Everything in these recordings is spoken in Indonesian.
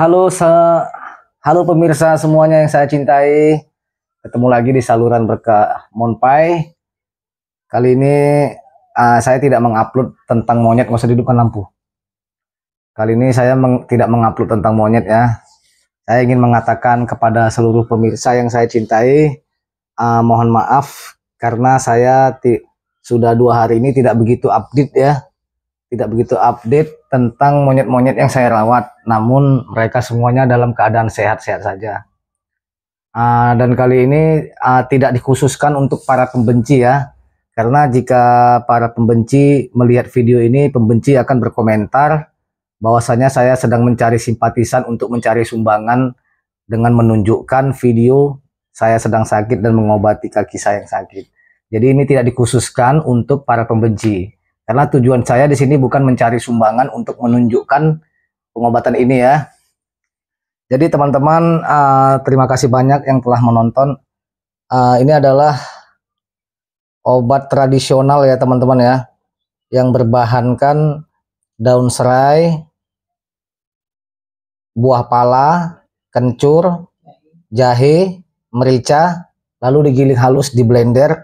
Halo se halo pemirsa semuanya yang saya cintai. Ketemu lagi di saluran berkah Monpai. Kali ini uh, saya tidak mengupload tentang monyet nggak usah dihidupkan lampu. Kali ini saya meng, tidak mengupload tentang monyet ya. Saya ingin mengatakan kepada seluruh pemirsa yang saya cintai, uh, mohon maaf karena saya sudah dua hari ini tidak begitu update ya tidak begitu update tentang monyet-monyet yang saya rawat, namun mereka semuanya dalam keadaan sehat-sehat saja. Uh, dan kali ini uh, tidak dikhususkan untuk para pembenci ya, karena jika para pembenci melihat video ini, pembenci akan berkomentar bahwasanya saya sedang mencari simpatisan untuk mencari sumbangan dengan menunjukkan video saya sedang sakit dan mengobati kaki saya yang sakit. Jadi ini tidak dikhususkan untuk para pembenci. Karena tujuan saya di sini bukan mencari sumbangan untuk menunjukkan pengobatan ini ya. Jadi teman-teman uh, terima kasih banyak yang telah menonton. Uh, ini adalah obat tradisional ya teman-teman ya, yang berbahankan daun serai, buah pala, kencur, jahe, merica, lalu digiling halus di blender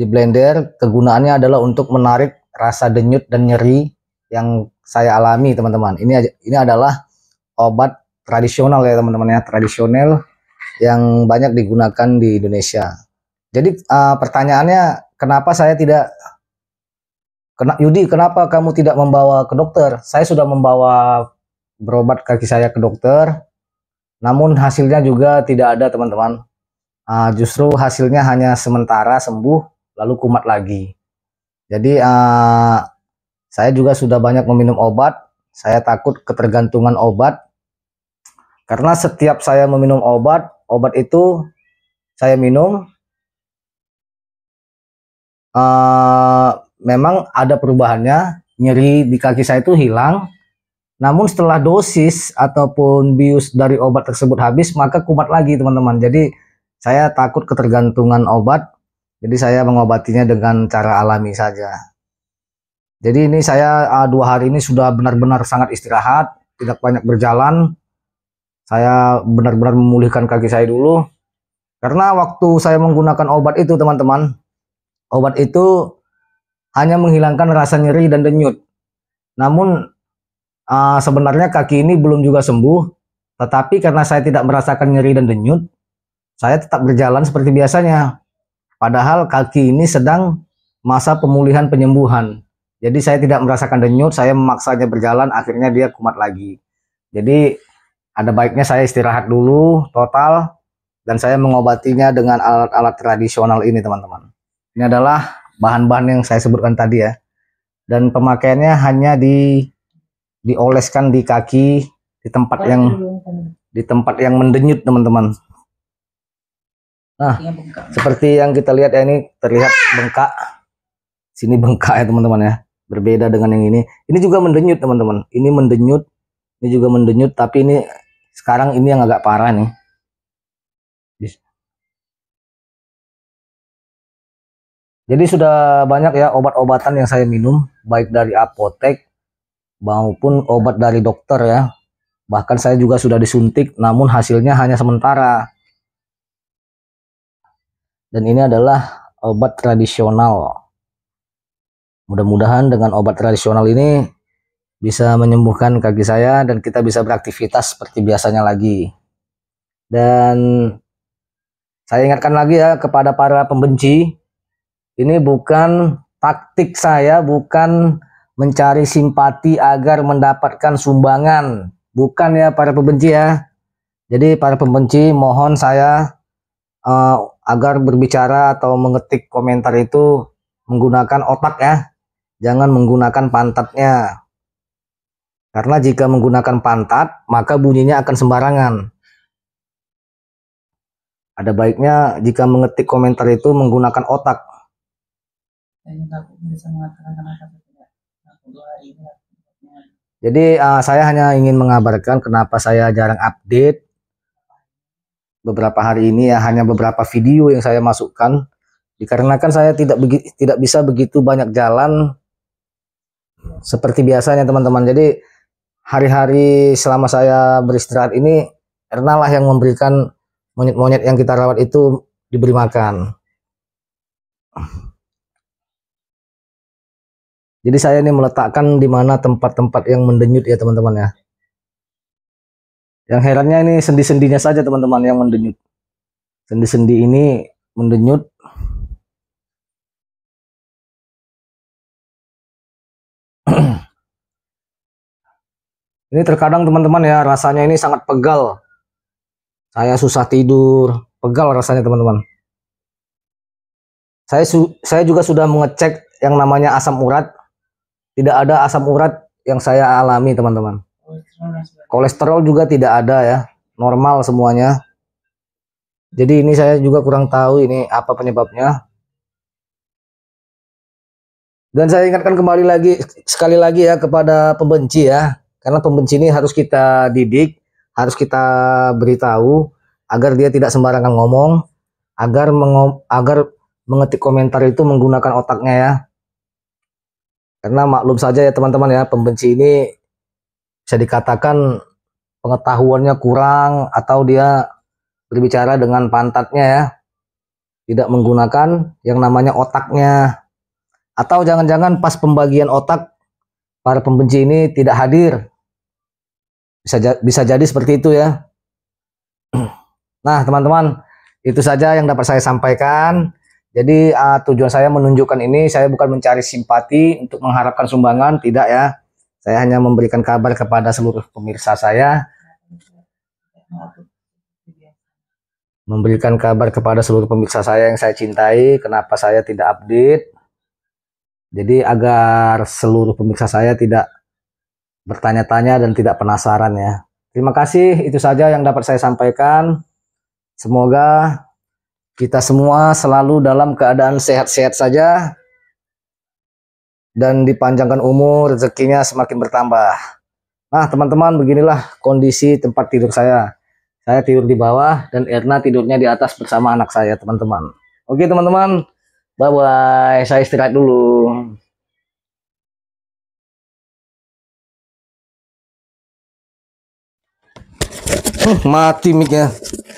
di blender kegunaannya adalah untuk menarik rasa denyut dan nyeri yang saya alami teman-teman ini ini adalah obat tradisional ya teman-teman ya tradisional yang banyak digunakan di Indonesia jadi uh, pertanyaannya kenapa saya tidak kena Yudi kenapa kamu tidak membawa ke dokter saya sudah membawa berobat kaki saya ke dokter namun hasilnya juga tidak ada teman-teman uh, justru hasilnya hanya sementara sembuh lalu kumat lagi. Jadi uh, saya juga sudah banyak meminum obat. Saya takut ketergantungan obat. Karena setiap saya meminum obat, obat itu saya minum uh, memang ada perubahannya. Nyeri di kaki saya itu hilang. Namun setelah dosis ataupun bius dari obat tersebut habis, maka kumat lagi teman-teman. Jadi saya takut ketergantungan obat jadi saya mengobatinya dengan cara alami saja. Jadi ini saya uh, dua hari ini sudah benar-benar sangat istirahat, tidak banyak berjalan. Saya benar-benar memulihkan kaki saya dulu. Karena waktu saya menggunakan obat itu teman-teman, obat itu hanya menghilangkan rasa nyeri dan denyut. Namun uh, sebenarnya kaki ini belum juga sembuh, tetapi karena saya tidak merasakan nyeri dan denyut, saya tetap berjalan seperti biasanya. Padahal kaki ini sedang masa pemulihan penyembuhan. Jadi saya tidak merasakan denyut, saya memaksanya berjalan, akhirnya dia kumat lagi. Jadi ada baiknya saya istirahat dulu total dan saya mengobatinya dengan alat-alat tradisional ini teman-teman. Ini adalah bahan-bahan yang saya sebutkan tadi ya. Dan pemakaiannya hanya di dioleskan di kaki di tempat yang di tempat yang mendenyut teman-teman. Nah, seperti yang kita lihat ya ini terlihat bengkak. Sini bengkak ya teman-teman ya. Berbeda dengan yang ini. Ini juga mendenyut teman-teman. Ini mendenyut. Ini juga mendenyut. Tapi ini sekarang ini yang agak parah nih. Jadi sudah banyak ya obat-obatan yang saya minum. Baik dari apotek maupun obat dari dokter ya. Bahkan saya juga sudah disuntik. Namun hasilnya hanya sementara dan ini adalah obat tradisional. Mudah-mudahan dengan obat tradisional ini bisa menyembuhkan kaki saya dan kita bisa beraktivitas seperti biasanya lagi. Dan saya ingatkan lagi ya kepada para pembenci, ini bukan taktik saya, bukan mencari simpati agar mendapatkan sumbangan. Bukan ya para pembenci ya. Jadi para pembenci mohon saya uh, agar berbicara atau mengetik komentar itu menggunakan otak ya. Jangan menggunakan pantatnya. Karena jika menggunakan pantat, maka bunyinya akan sembarangan. Ada baiknya jika mengetik komentar itu menggunakan otak. Jadi uh, saya hanya ingin mengabarkan kenapa saya jarang update beberapa hari ini ya hanya beberapa video yang saya masukkan dikarenakan saya tidak tidak bisa begitu banyak jalan seperti biasanya teman-teman. Jadi hari-hari selama saya beristirahat ini Erna lah yang memberikan monyet-monyet yang kita rawat itu diberi makan. Jadi saya ini meletakkan di mana tempat-tempat yang mendenyut ya teman-teman ya. Yang herannya ini sendi-sendinya saja teman-teman yang mendenyut. Sendi-sendi ini mendenyut. ini terkadang teman-teman ya rasanya ini sangat pegal. Saya susah tidur, pegal rasanya teman-teman. Saya saya juga sudah mengecek yang namanya asam urat. Tidak ada asam urat yang saya alami teman-teman. Kolesterol juga tidak ada ya, normal semuanya. Jadi ini saya juga kurang tahu ini apa penyebabnya. Dan saya ingatkan kembali lagi sekali lagi ya kepada pembenci ya, karena pembenci ini harus kita didik, harus kita beritahu agar dia tidak sembarangan ngomong, agar mengom agar mengetik komentar itu menggunakan otaknya ya. Karena maklum saja ya teman-teman ya, pembenci ini bisa dikatakan pengetahuannya kurang atau dia berbicara dengan pantatnya ya. Tidak menggunakan yang namanya otaknya. Atau jangan-jangan pas pembagian otak para pembenci ini tidak hadir. Bisa bisa jadi seperti itu ya. Nah, teman-teman, itu saja yang dapat saya sampaikan. Jadi uh, tujuan saya menunjukkan ini saya bukan mencari simpati untuk mengharapkan sumbangan, tidak ya. Saya hanya memberikan kabar kepada seluruh pemirsa saya. Memberikan kabar kepada seluruh pemirsa saya yang saya cintai, kenapa saya tidak update. Jadi agar seluruh pemirsa saya tidak bertanya-tanya dan tidak penasaran ya. Terima kasih, itu saja yang dapat saya sampaikan. Semoga kita semua selalu dalam keadaan sehat-sehat saja, dan dipanjangkan umur, rezekinya semakin bertambah. Nah, teman-teman, beginilah kondisi tempat tidur saya. Saya tidur di bawah dan Erna tidurnya di atas bersama anak saya, teman-teman. Oke, teman-teman. Bye-bye. Saya istirahat dulu. mati mic-nya.